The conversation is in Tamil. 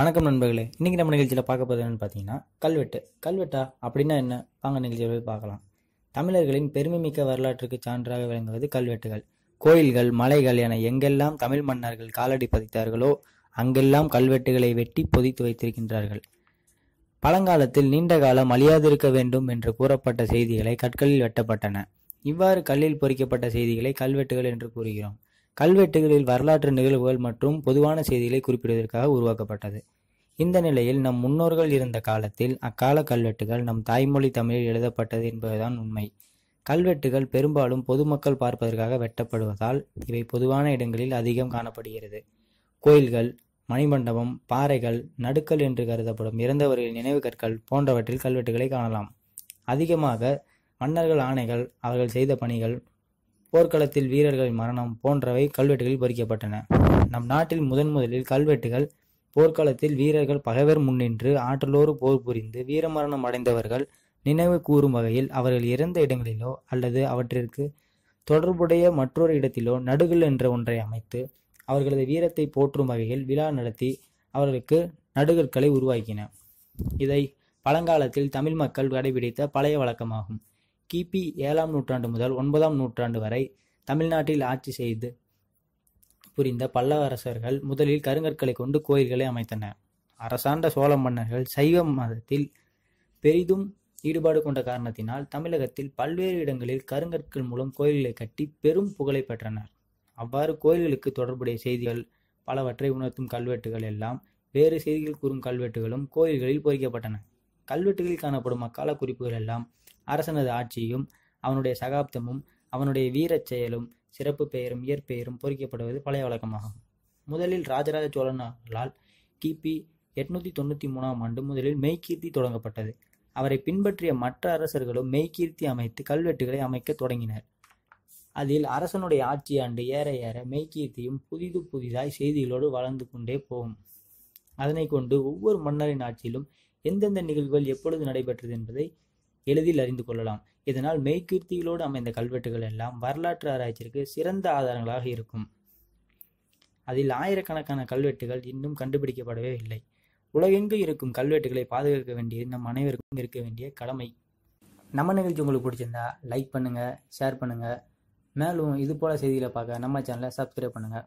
வணக்கம் நண்பர்களே இன்றைக்கி நம்ம நிகழ்ச்சியில் பார்க்க போகிறது என்னென்னு பார்த்தீங்கன்னா கல்வெட்டு கல்வெட்டா அப்படின்னா என்ன வாங்க நிகழ்ச்சியை போய் பார்க்கலாம் தமிழர்களின் பெருமைமிக்க வரலாற்றுக்கு சான்றாக விளங்குவது கல்வெட்டுகள் கோயில்கள் மலைகள் என எங்கெல்லாம் தமிழ் மன்னர்கள் காலடி பதித்தார்களோ அங்கெல்லாம் கல்வெட்டுகளை வெட்டி பொதித்து வைத்திருக்கின்றார்கள் பழங்காலத்தில் நீண்ட காலம் அழியாதிருக்க வேண்டும் என்று கூறப்பட்ட செய்திகளை கற்களில் வெட்டப்பட்டன இவ்வாறு கல்லில் பொறிக்கப்பட்ட செய்திகளை கல்வெட்டுகள் என்று கூறுகிறோம் கல்வெட்டுகளில் வரலாற்று நிகழ்வுகள் மற்றும் பொதுவான செய்திகளை குறிப்பிடுவதற்காக உருவாக்கப்பட்டது இந்த நிலையில் நம் முன்னோர்கள் இருந்த காலத்தில் அக்கால கல்வெட்டுகள் நம் தாய்மொழி தமிழில் எழுதப்பட்டது என்பதுதான் உண்மை கல்வெட்டுகள் பெரும்பாலும் பொதுமக்கள் பார்ப்பதற்காக வெட்டப்படுவதால் இவை பொதுவான இடங்களில் அதிகம் காணப்படுகிறது கோயில்கள் மணிமண்டபம் பாறைகள் நடுக்கல் என்று கருதப்படும் இறந்தவர்களின் நினைவு கற்கள் போன்றவற்றில் கல்வெட்டுகளை காணலாம் அதிகமாக மன்னர்கள் ஆணைகள் அவர்கள் செய்த பணிகள் போர்க்களத்தில் வீரர்கள் மரணம் போன்றவை கல்வெட்டுகளில் பொறிக்கப்பட்டன நம் நாட்டில் முதன் முதலில் கல்வெட்டுகள் போர்க்களத்தில் வீரர்கள் பகைவர் முன்னின்று ஆற்றலோடு போர் புரிந்து வீரமரணம் அடைந்தவர்கள் நினைவு கூறும் வகையில் அவர்கள் இறந்த இடங்களிலோ அல்லது அவற்றிற்கு தொடர்புடைய மற்றொரு இடத்திலோ நடுகள் என்ற ஒன்றை அமைத்து அவர்களது வீரத்தை போற்றும் வகையில் விழா நடத்தி அவர்களுக்கு நடுகற்களை உருவாக்கின இதை பழங்காலத்தில் தமிழ் மக்கள் கடைபிடித்த பழைய வழக்கமாகும் கிபி ஏழாம் நூற்றாண்டு முதல் ஒன்பதாம் நூற்றாண்டு வரை தமிழ்நாட்டில் ஆட்சி செய்து புரிந்த பல்லவ அரசர்கள் முதலில் கருங்கற்களை கொண்டு கோயில்களை அமைத்தன அரசாண்ட சோழ மன்னர்கள் சைவ மதத்தில் பெரிதும் ஈடுபாடு கொண்ட காரணத்தினால் தமிழகத்தில் பல்வேறு இடங்களில் கருங்கற்கள் மூலம் கோயில்களை கட்டி பெரும் புகழை பெற்றனர் அவ்வாறு கோயில்களுக்கு தொடர்புடைய செய்திகள் பலவற்றை உணர்த்தும் கல்வெட்டுகள் எல்லாம் வேறு செய்திகள் கூறும் கல்வெட்டுகளும் கோயில்களில் பொறிக்கப்பட்டன கல்வெட்டுகளில் காணப்படும் அக்கால குறிப்புகள் எல்லாம் அரசனது ஆட்சியும் அவனுடைய சகாப்தமும் அவனுடைய வீரச் செயலும் சிறப்பு பெயரும் இயற்பெயரும் பொறிக்கப்படுவது பழைய வழக்கமாகும் முதலில் ராஜராஜ சோழனால் கிபி எட்நூத்தி தொண்ணூற்றி மூணாம் ஆண்டு முதலில் மெய்கீர்த்தி தொடங்கப்பட்டது அவரை பின்பற்றிய மற்ற அரசர்களும் மெய்கீர்த்தி அமைத்து கல்வெட்டுகளை அமைக்க தொடங்கினர் அதில் அரசனுடைய ஆட்சி ஆண்டு ஏற ஏற மெய்கீர்த்தியும் புதிது புதிதாய் செய்திகளோடு வளர்ந்து கொண்டே போகும் அதனை கொண்டு ஒவ்வொரு மன்னரின் ஆட்சியிலும் எந்தெந்த நிகழ்வுகள் எப்பொழுது நடைபெற்றது என்பதை எளிதில் அறிந்து கொள்ளலாம் இதனால் மெய்கீர்த்திகளோடு அமைந்த கல்வெட்டுகள் எல்லாம் வரலாற்று ஆராய்ச்சிக்கு சிறந்த ஆதாரங்களாக இருக்கும் அதில் ஆயிரக்கணக்கான கல்வெட்டுகள் இன்னும் கண்டுபிடிக்கப்படவே இல்லை உலகெங்கு இருக்கும் கல்வெட்டுகளை பாதுகாக்க வேண்டியது நம் அனைவருக்கும் இருக்க வேண்டிய கடமை நம்ம நிகழ்ச்சி உங்களுக்கு பிடிச்சிருந்தா லைக் பண்ணுங்கள் ஷேர் பண்ணுங்கள் மேலும் இது போல் செய்திகளை பார்க்க நம்ம சேனலை சப்ஸ்கிரைப் பண்ணுங்கள்